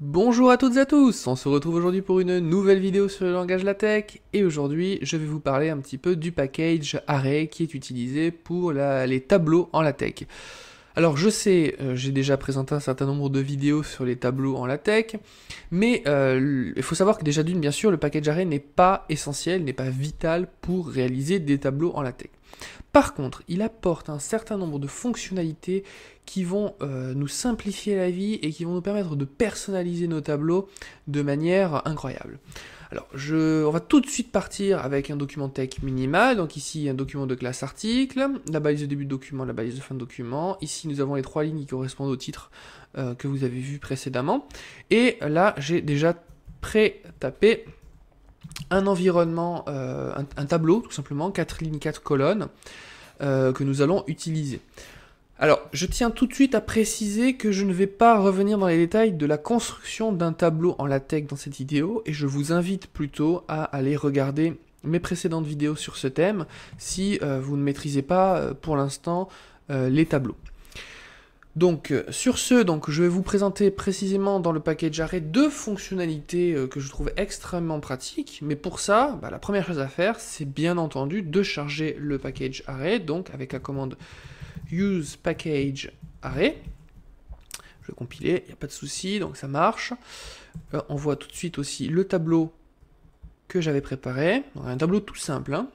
Bonjour à toutes et à tous, on se retrouve aujourd'hui pour une nouvelle vidéo sur le langage LaTeX et aujourd'hui je vais vous parler un petit peu du package array qui est utilisé pour les tableaux en LaTeX. Alors je sais, euh, j'ai déjà présenté un certain nombre de vidéos sur les tableaux en LaTeX, mais euh, il faut savoir que déjà d'une, bien sûr, le package array n'est pas essentiel, n'est pas vital pour réaliser des tableaux en LaTeX. Par contre, il apporte un certain nombre de fonctionnalités qui vont euh, nous simplifier la vie et qui vont nous permettre de personnaliser nos tableaux de manière incroyable. Alors, je, on va tout de suite partir avec un document tech minimal. Donc ici, un document de classe article, la balise de début de document, la balise de fin de document. Ici, nous avons les trois lignes qui correspondent au titre euh, que vous avez vu précédemment. Et là, j'ai déjà pré-tapé un environnement, euh, un, tableau tout simplement, 4 lignes, 4 colonnes, euh, que nous allons utiliser. Alors, je tiens tout de suite à préciser que je ne vais pas revenir dans les détails de la construction d'un tableau en LaTeX dans cette vidéo, et je vous invite plutôt à aller regarder mes précédentes vidéos sur ce thème si euh, vous ne maîtrisez pas pour l'instant les tableaux. Donc euh, sur ce, donc, je vais vous présenter précisément dans le package arrêt deux fonctionnalités euh, que je trouve extrêmement pratiques. Mais pour ça, bah, la première chose à faire, c'est bien entendu de charger le package arrêt, donc avec la commande use package arrêt. Je vais compiler, il n'y a pas de souci, donc ça marche. Euh, on voit tout de suite aussi le tableau que j'avais préparé. un tableau tout simple, hein,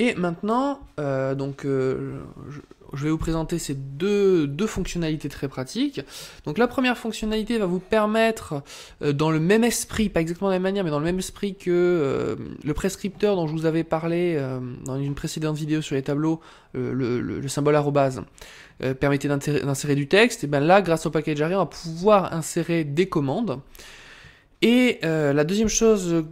et maintenant, euh, donc, euh, je, vais vous présenter ces deux, fonctionnalités très pratiques. Donc la première fonctionnalité va vous permettre, euh, dans le même esprit, pas exactement de la même manière, mais dans le même esprit que le prescripteur dont je vous avais parlé dans une précédente vidéo sur les tableaux, le, symbole arrobase, permettait d'insérer du texte, et bien là, grâce au package array, on va pouvoir insérer des commandes. Et euh, la deuxième chose euh,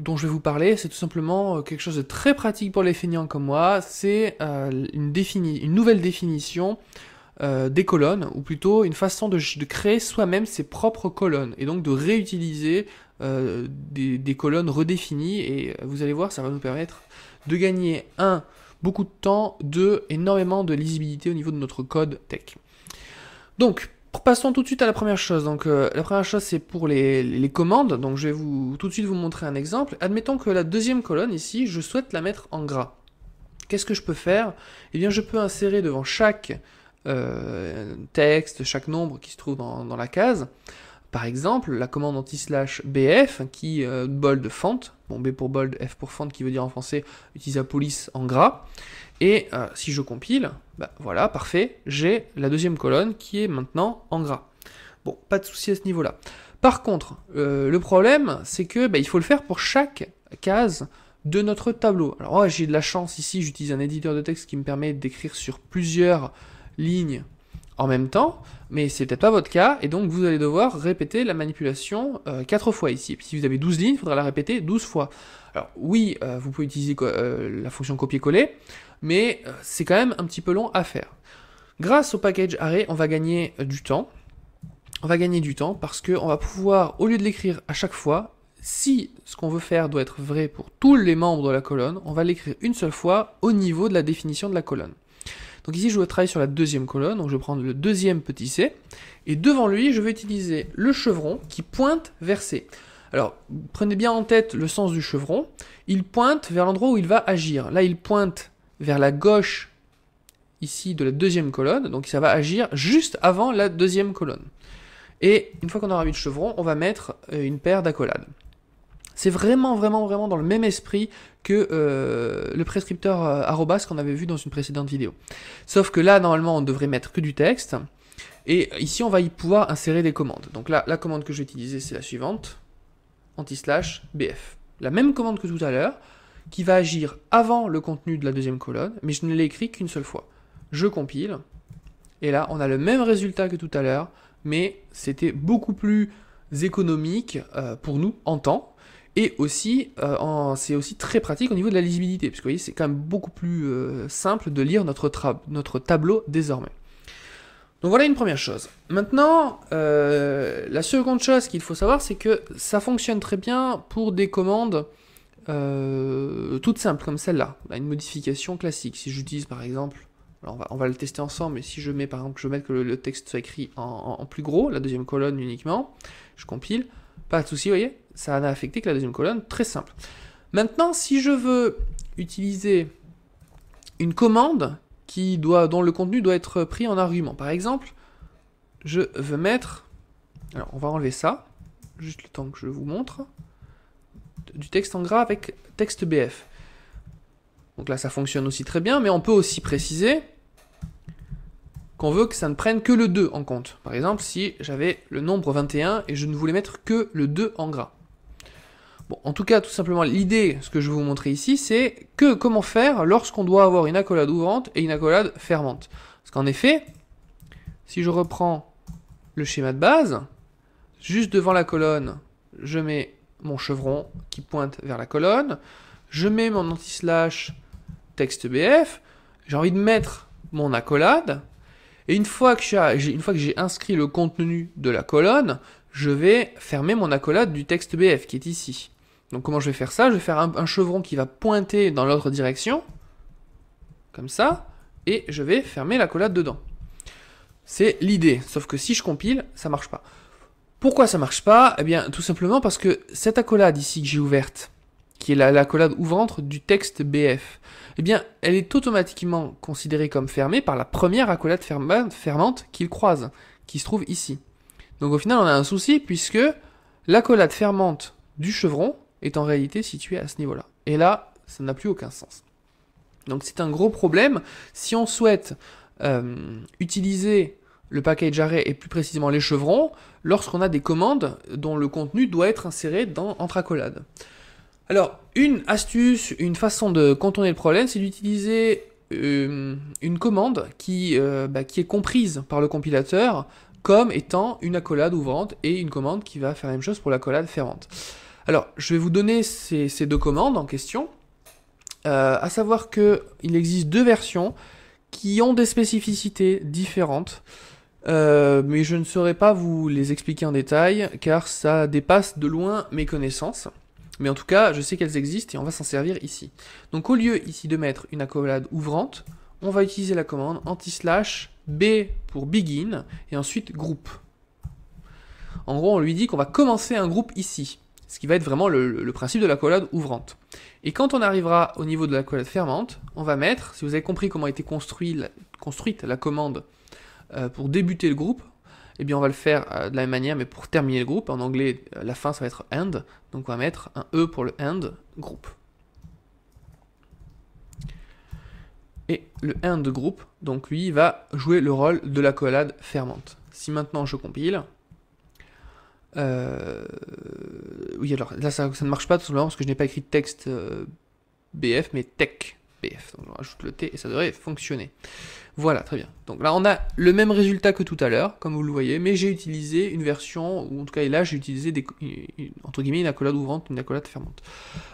dont je vais vous parler, c'est tout simplement euh, quelque chose de très pratique pour les feignants comme moi, c'est une, une, nouvelle définition des colonnes, ou plutôt une façon de, créer soi-même ses propres colonnes, et donc de réutiliser des, des, colonnes redéfinies, et vous allez voir, ça va nous permettre de gagner, un, beaucoup de temps, deux, énormément de lisibilité au niveau de notre code tech. Donc, Passons tout de suite à la première chose. Donc, euh, la première chose, c'est pour les, commandes. Donc, je vais vous, tout de suite vous montrer un exemple. Admettons que la deuxième colonne ici, je souhaite la mettre en gras. Qu'est-ce que je peux faire Eh bien, je peux insérer devant chaque euh, texte, chaque nombre qui se trouve dans, la case, par exemple, la commande anti-slash BF qui euh, bold font, bon B pour bold, F pour font qui veut dire en français utiliser la police en gras. Et euh, si je compile, bah, voilà, parfait, j'ai la deuxième colonne qui est maintenant en gras. Bon, pas de souci à ce niveau-là. Par contre, euh, le problème, c'est que bah, il faut le faire pour chaque case de notre tableau. Alors oh, j'ai de la chance ici, j'utilise un éditeur de texte qui me permet d'écrire sur plusieurs lignes en même temps, mais c'est peut-être pas votre cas, et donc vous allez devoir répéter la manipulation euh, quatre 4 fois ici. si vous avez 12 lignes, il faudra la répéter 12 fois. Alors oui, euh, vous pouvez utiliser euh, la fonction copier-coller, mais euh, c'est quand même un petit peu long à faire. Grâce au package arrêt, on va gagner du temps. On va gagner du temps parce qu'on va pouvoir, au lieu de l'écrire à chaque fois, si ce qu'on veut faire doit être vrai pour tous les membres de la colonne, on va l'écrire une seule fois au niveau de la définition de la colonne. Donc ici, je vais travailler sur la deuxième colonne, donc je vais prendre le deuxième petit c, et devant lui, je vais utiliser le chevron qui pointe vers c. Alors, prenez bien en tête le sens du chevron. Il pointe vers l'endroit où il va agir. Là, il pointe vers la gauche, ici, de la deuxième colonne. Donc, ça va agir juste avant la deuxième colonne. Et une fois qu'on aura mis le chevron, on va mettre euh, une paire d'accolades. C'est vraiment, vraiment, vraiment dans le même esprit que euh, le prescripteur euh, arrobas qu'on avait vu dans une précédente vidéo. Sauf que là, normalement, on devrait mettre que du texte. Et ici, on va y pouvoir insérer des commandes. Donc là, la commande que je vais utiliser, c'est la suivante anti-slash BF. La même commande que tout à l'heure, qui va agir avant le contenu de la deuxième colonne, mais je ne l'ai écrit qu'une seule fois. Je compile, et là, on a le même résultat que tout à l'heure, mais c'était beaucoup plus économique euh, pour nous en temps, et aussi, euh, c'est aussi très pratique au niveau de la lisibilité, puisque vous voyez, c'est quand même beaucoup plus euh, simple de lire notre, notre tableau désormais. Donc voilà une première chose. Maintenant, euh, la seconde chose qu'il faut savoir, c'est que ça fonctionne très bien pour des commandes euh, toutes simples comme celle-là. Une modification classique. Si j'utilise par exemple, on, va, le tester ensemble, mais si je mets par exemple, je mets que le, texte soit écrit en, en, plus gros, la deuxième colonne uniquement, je compile, pas de souci, vous voyez, ça n'a affecté que la deuxième colonne, très simple. Maintenant, si je veux utiliser une commande qui doit, dont le contenu doit être pris en argument. Par exemple, je veux mettre... Alors, on va enlever ça, juste le temps que je vous montre. Du texte en gras avec texte BF. Donc là, ça fonctionne aussi très bien, mais on peut aussi préciser qu'on veut que ça ne prenne que le 2 en compte. Par exemple, si j'avais le nombre 21 et je ne voulais mettre que le 2 en gras en tout cas, tout simplement, l'idée, ce que je vais vous montrer ici, c'est que comment faire lorsqu'on doit avoir une accolade ouvrante et une accolade fermante. Parce qu'en effet, si je reprends le schéma de base, juste devant la colonne, je mets mon chevron qui pointe vers la colonne, je mets mon anti-slash texte BF, j'ai envie de mettre mon accolade, et une fois que j'ai inscrit le contenu de la colonne, je vais fermer mon accolade du texte BF qui est ici. Donc comment je vais faire ça Je vais faire un, chevron qui va pointer dans l'autre direction, comme ça, et je vais fermer l'accolade dedans. C'est l'idée, sauf que si je compile, ça marche pas. Pourquoi ça marche pas Eh bien, tout simplement parce que cette accolade ici que j'ai ouverte, qui est l'accolade ouvrante du texte BF, eh bien, elle est automatiquement considérée comme fermée par la première accolade fermante qu'il croise, qui se trouve ici. Donc au final, on a un souci puisque l'accolade fermante du chevron est en réalité situé à ce niveau-là. Et là, ça n'a plus aucun sens. Donc c'est un gros problème. Si on souhaite euh, utiliser le package array et plus précisément les chevrons lorsqu'on a des commandes dont le contenu doit être inséré dans accolades. Alors, une astuce, une façon de contourner le problème, c'est d'utiliser euh, une commande qui, euh, bah, qui est comprise par le compilateur comme étant une accolade ouvrante et une commande qui va faire la même chose pour l'accolade ferrante. Alors, je vais vous donner ces, deux commandes en question. Euh, à savoir qu'il existe deux versions qui ont des spécificités différentes, euh, mais je ne saurais pas vous les expliquer en détail car ça dépasse de loin mes connaissances. Mais en tout cas, je sais qu'elles existent et on va s'en servir ici. Donc au lieu ici de mettre une accolade ouvrante, on va utiliser la commande anti-slash B pour begin et ensuite groupe. En gros, on lui dit qu'on va commencer un groupe ici ce qui va être vraiment le, principe de la collade ouvrante. Et quand on arrivera au niveau de la collade fermante, on va mettre, si vous avez compris comment a été construite la commande euh, pour débuter le groupe, eh bien on va le faire euh, de la même manière, mais pour terminer le groupe, en anglais, la fin, ça va être « end », donc on va mettre un « e » pour le « end » group. Et le end group, donc lui, va jouer le rôle de la collade fermante. Si maintenant je compile, euh, oui, alors là, ça, ne marche pas tout simplement parce que je n'ai pas écrit texte euh, BF, mais tech BF. Donc, je rajoute le T et ça devrait fonctionner. Voilà, très bien. Donc là, on a le même résultat que tout à l'heure, comme vous le voyez, mais j'ai utilisé une version, ou en tout cas, là, j'ai utilisé, des, entre guillemets, une accolade ouvrante, une accolade fermante.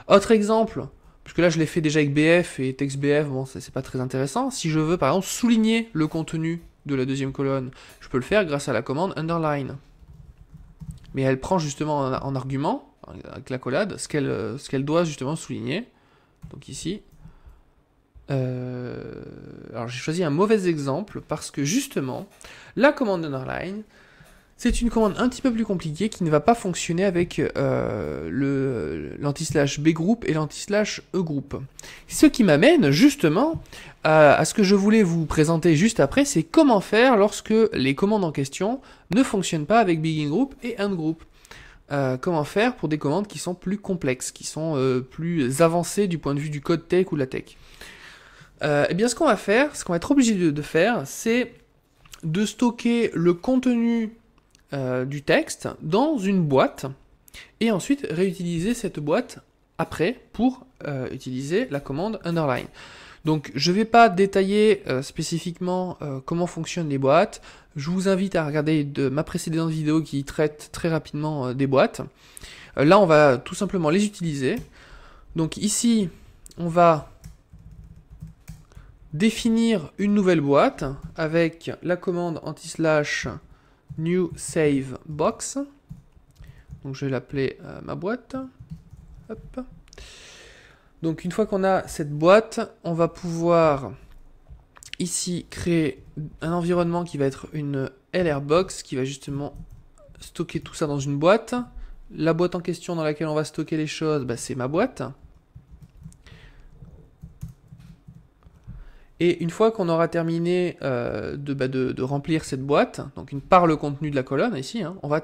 Autre exemple, puisque là, je l'ai fait déjà avec BF et texte BF, bon, c'est pas très intéressant. Si je veux, par exemple, souligner le contenu de la deuxième colonne, je peux le faire grâce à la commande underline mais elle prend justement en, argument, avec la collade, ce qu'elle doit justement souligner. Donc ici. Euh, alors j'ai choisi un mauvais exemple parce que justement, la commande underline, c'est une commande un petit peu plus compliquée qui ne va pas fonctionner avec euh, l'anti-slash B group et l'anti-slash E group. Ce qui m'amène justement à ce que je voulais vous présenter juste après, c'est comment faire lorsque les commandes en question ne fonctionnent pas avec Begin Group et End Group. Euh, comment faire pour des commandes qui sont plus complexes, qui sont euh, plus avancées du point de vue du code tech ou de la tech. Euh, eh bien, ce qu'on va faire, ce qu'on va être obligé de faire, c'est de stocker le contenu euh, du texte dans une boîte et ensuite réutiliser cette boîte après pour euh, utiliser la commande underline. Donc je ne vais pas détailler euh, spécifiquement comment fonctionnent les boîtes. Je vous invite à regarder de ma précédente vidéo qui traite très rapidement des boîtes. là, on va tout simplement les utiliser. Donc ici, on va définir une nouvelle boîte avec la commande anti-slash new save box. Donc je vais l'appeler euh, ma boîte. Donc une fois qu'on a cette boîte, on va pouvoir ici créer un environnement qui va être une LR box qui va justement stocker tout ça dans une boîte. La boîte en question dans laquelle on va stocker les choses, bah, c'est ma boîte. Et une fois qu'on aura terminé euh, bah, de, remplir cette boîte, donc une par le contenu de la colonne ici, hein, on va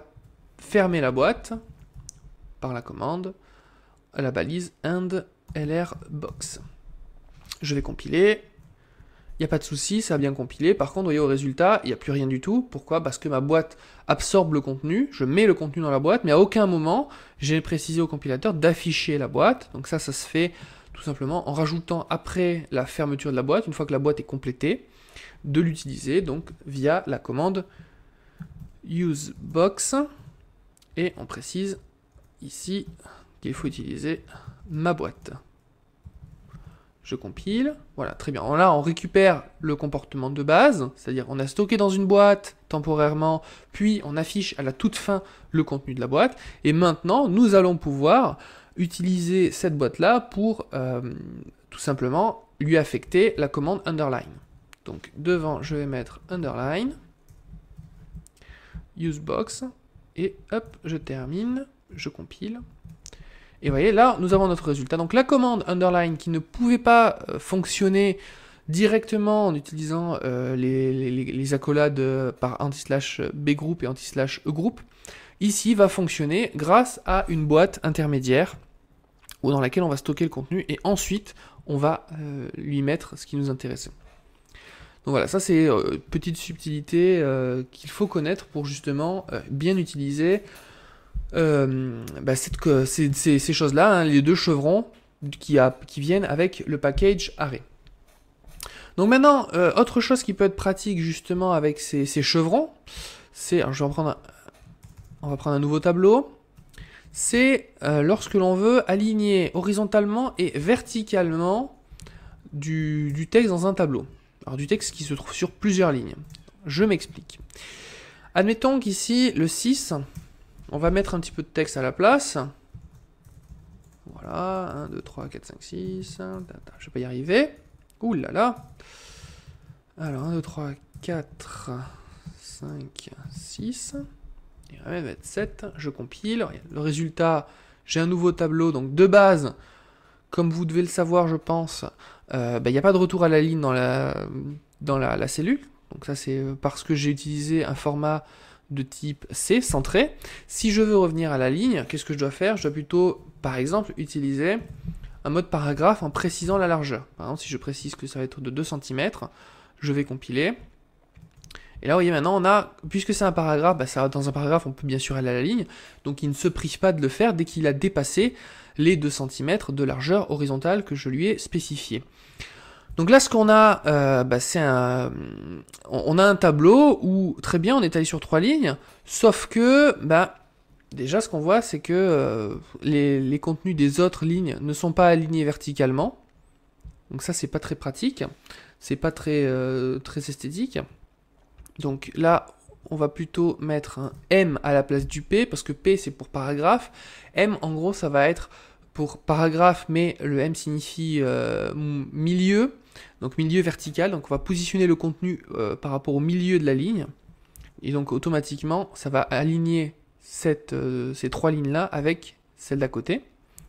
fermer la boîte par la commande, la balise end lr box. Je vais compiler. Il n'y a pas de souci, ça a bien compilé. Par contre, vous voyez au résultat, il n'y a plus rien du tout. Pourquoi Parce que ma boîte absorbe le contenu. Je mets le contenu dans la boîte, mais à aucun moment j'ai précisé au compilateur d'afficher la boîte. Donc ça, ça se fait tout simplement en rajoutant après la fermeture de la boîte, une fois que la boîte est complétée, de l'utiliser donc via la commande useBox et on précise ici qu'il faut utiliser ma boîte. Je compile, voilà, très bien. Là, on récupère le comportement de base, c'est-à-dire on a stocké dans une boîte temporairement, puis on affiche à la toute fin le contenu de la boîte, et maintenant, nous allons pouvoir utiliser cette boîte-là pour euh, tout simplement lui affecter la commande underline. Donc devant, je vais mettre underline, usebox, et hop, je termine, je compile. Et voyez, là, nous avons notre résultat. Donc la commande underline qui ne pouvait pas euh, fonctionner directement en utilisant euh, les, accolades par anti-slash b bgroup et anti-slash egroup, ici va fonctionner grâce à une boîte intermédiaire dans laquelle on va stocker le contenu et ensuite on va euh, lui mettre ce qui nous intéresse. Donc voilà, ça c'est une euh, petite subtilité euh, qu'il faut connaître pour justement bien utiliser bah, ces, choses-là, hein, les deux chevrons qui, viennent avec le package array. Donc maintenant, autre chose qui peut être pratique justement avec ces, chevrons, c'est, je vais en on va prendre un nouveau tableau, c'est euh, lorsque l'on veut aligner horizontalement et verticalement du, texte dans un tableau. Alors du texte qui se trouve sur plusieurs lignes. Je m'explique. Admettons qu'ici, le 6, on va mettre un petit peu de texte à la place. Voilà, 1, 2, 3, 4, 5, 6, je vais pas y arriver. Ouh là là. Alors 1, 2, 3, 4, 5, 6. 7, je compile, le résultat, j'ai un nouveau tableau, donc de base, comme vous devez le savoir je pense, euh, bah, il n'y a pas de retour à la ligne dans la, dans la, la cellule, donc ça c'est euh, parce que j'ai utilisé un format de type C, centré. Si je veux revenir à la ligne, qu'est-ce que je dois faire Je dois plutôt, par exemple, utiliser un mode paragraphe en précisant la largeur. Par exemple, si je précise que ça va être de 2 cm, je vais compiler, et là, vous voyez, maintenant, on a, puisque c'est un paragraphe, bah, dans un paragraphe, on peut bien sûr aller à la ligne, donc il ne se prive pas de le faire dès qu'il a dépassé les 2 cm de largeur horizontale que je lui ai spécifié. Donc là, ce qu'on a, euh, bah, c'est un, on a un tableau où très bien, on est allé sur trois lignes, sauf que, bah, déjà, ce qu'on voit, c'est que euh, les, contenus des autres lignes ne sont pas alignés verticalement. Donc ça, c'est pas très pratique, c'est pas très, euh, très esthétique. Donc là, on va plutôt mettre un M à la place du P, parce que P c'est pour paragraphe. M en gros ça va être pour paragraphe, mais le M signifie euh, milieu, donc milieu vertical, donc on va positionner le contenu euh, par rapport au milieu de la ligne. Et donc automatiquement, ça va aligner euh, ces trois lignes-là avec celle d'à côté.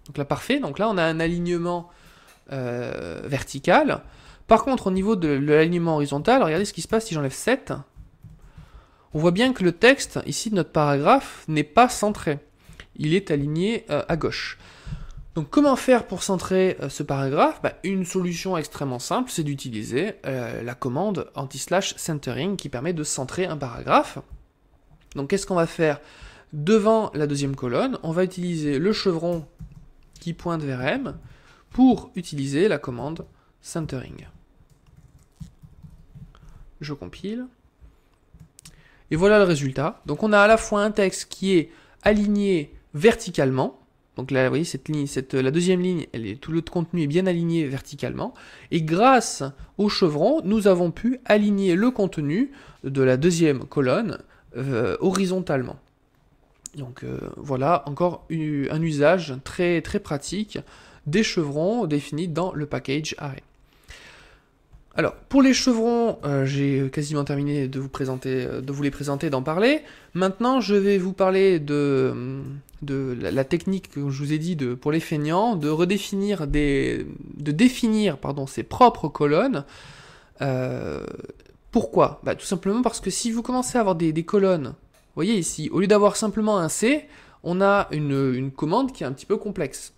Donc là, parfait. Donc là, on a un alignement vertical. Par contre, au niveau de l'alignement horizontal, regardez ce qui se passe si j'enlève 7 on voit bien que le texte, ici de notre paragraphe, n'est pas centré. Il est aligné euh, à gauche. Donc comment faire pour centrer euh, ce paragraphe bah, Une solution extrêmement simple, c'est d'utiliser euh, la commande anti-slash centering qui permet de centrer un paragraphe. Donc qu'est-ce qu'on va faire Devant la deuxième colonne, on va utiliser le chevron qui pointe vers M pour utiliser la commande centering. Je compile. Et voilà le résultat. Donc on a à la fois un texte qui est aligné verticalement. Donc là, vous voyez, cette ligne, la deuxième ligne, elle est, tout le contenu est bien aligné verticalement. Et grâce au chevron, nous avons pu aligner le contenu de la deuxième colonne euh, horizontalement. Donc euh, voilà encore un usage très, très pratique des chevrons définis dans le package array. Alors, pour les chevrons, euh, j'ai quasiment terminé de vous, présenter, euh, de vous les présenter, d'en parler. Maintenant, je vais vous parler de, euh, la, technique que je vous ai dit de, pour les feignants, de redéfinir des, de définir ses propres colonnes. pourquoi bah, Tout simplement parce que si vous commencez à avoir des, colonnes, vous voyez ici, au lieu d'avoir simplement un C, on a une, une commande qui est un petit peu complexe.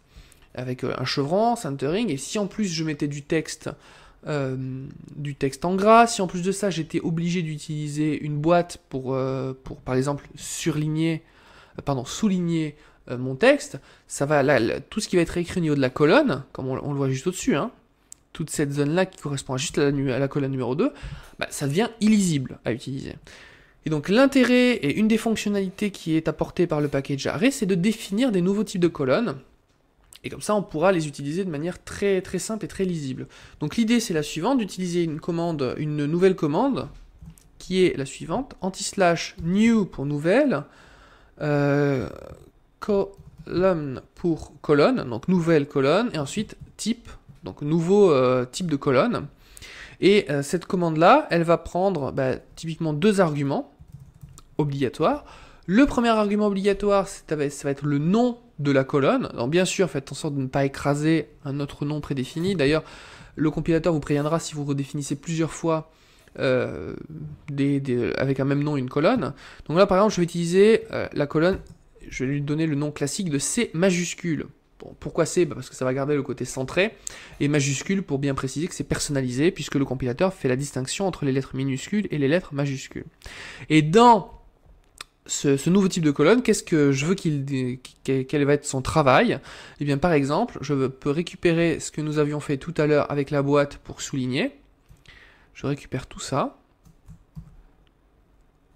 Avec un chevron, centering, et si en plus je mettais du texte euh, du texte en gras. Si en plus de ça j'étais obligé d'utiliser une boîte pour, euh, pour par exemple surligner, euh, pardon, souligner mon texte, ça va tout ce qui va être écrit au niveau de la colonne, comme on, le voit juste au-dessus, hein, toute cette zone-là qui correspond juste à la, à la, colonne numéro 2, bah, ça devient illisible à utiliser. Et donc l'intérêt et une des fonctionnalités qui est apportée par le package array, c'est de définir des nouveaux types de colonnes et comme ça, on pourra les utiliser de manière très, très simple et très lisible. Donc l'idée, c'est la suivante, d'utiliser une commande, une nouvelle commande, qui est la suivante, anti-slash new pour nouvelle, euh, colonne pour colonne, donc nouvelle colonne, et ensuite type, donc nouveau euh, type de colonne. Et euh, cette commande-là, elle va prendre bah, typiquement deux arguments obligatoires. Le premier argument obligatoire, ça va être le nom de la colonne. Donc bien sûr, faites en sorte de ne pas écraser un autre nom prédéfini. D'ailleurs, le compilateur vous préviendra si vous redéfinissez plusieurs fois euh, avec un même nom une colonne. Donc là, par exemple, je vais utiliser euh, la colonne, je vais lui donner le nom classique de C majuscule. pourquoi C bah, Parce que ça va garder le côté centré, et majuscule pour bien préciser que c'est personnalisé, puisque le compilateur fait la distinction entre les lettres minuscules et les lettres majuscules. Et dans ce, nouveau type de colonne, qu'est-ce que je veux qu'il, quel va être son travail Eh bien, par exemple, je peux récupérer ce que nous avions fait tout à l'heure avec la boîte pour souligner. Je récupère tout ça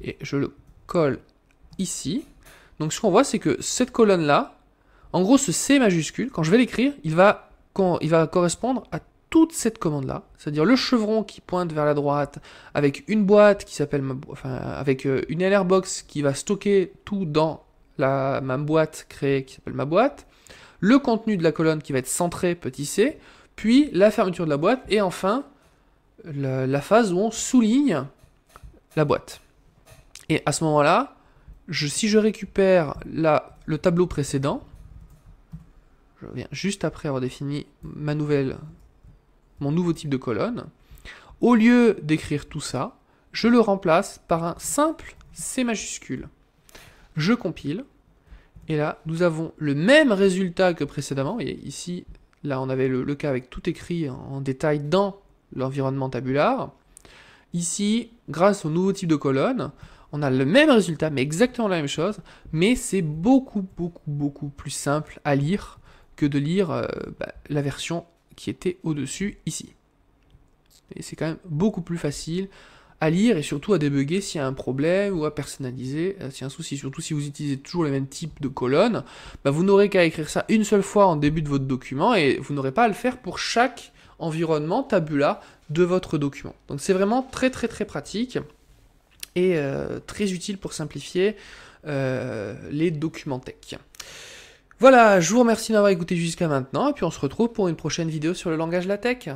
et je le colle ici. Donc, ce qu'on voit, c'est que cette colonne-là, en gros, ce C majuscule, quand je vais l'écrire, il va, il va correspondre à toute cette commande-là, c'est-à-dire le chevron qui pointe vers la droite, avec une boîte qui s'appelle, enfin, avec euh, une LR box qui va stocker tout dans la, ma boîte créée qui s'appelle ma boîte, le contenu de la colonne qui va être centré petit c, puis la fermeture de la boîte, et enfin la, phase où on souligne la boîte. Et à ce moment-là, je, si je récupère la, le tableau précédent, je reviens juste après avoir défini ma nouvelle mon nouveau type de colonne, au lieu d'écrire tout ça, je le remplace par un simple C majuscule. Je compile, et là, nous avons le même résultat que précédemment. et ici, là, on avait le, cas avec tout écrit en détail dans l'environnement tabulaire. Ici, grâce au nouveau type de colonne, on a le même résultat, mais exactement la même chose, mais c'est beaucoup, beaucoup, beaucoup plus simple à lire que de lire euh, bah, la version qui était au-dessus ici. Et c'est quand même beaucoup plus facile à lire et surtout à débuguer s'il y a un problème ou à personnaliser euh, s'il y a un souci. Surtout si vous utilisez toujours les mêmes types de colonnes, bah, vous n'aurez qu'à écrire ça une seule fois en début de votre document et vous n'aurez pas à le faire pour chaque environnement tabula de votre document. Donc c'est vraiment très très très pratique et euh, très utile pour simplifier euh, les documents tech. Voilà, je vous remercie d'avoir écouté jusqu'à maintenant, et puis on se retrouve pour une prochaine vidéo sur le langage LaTeX.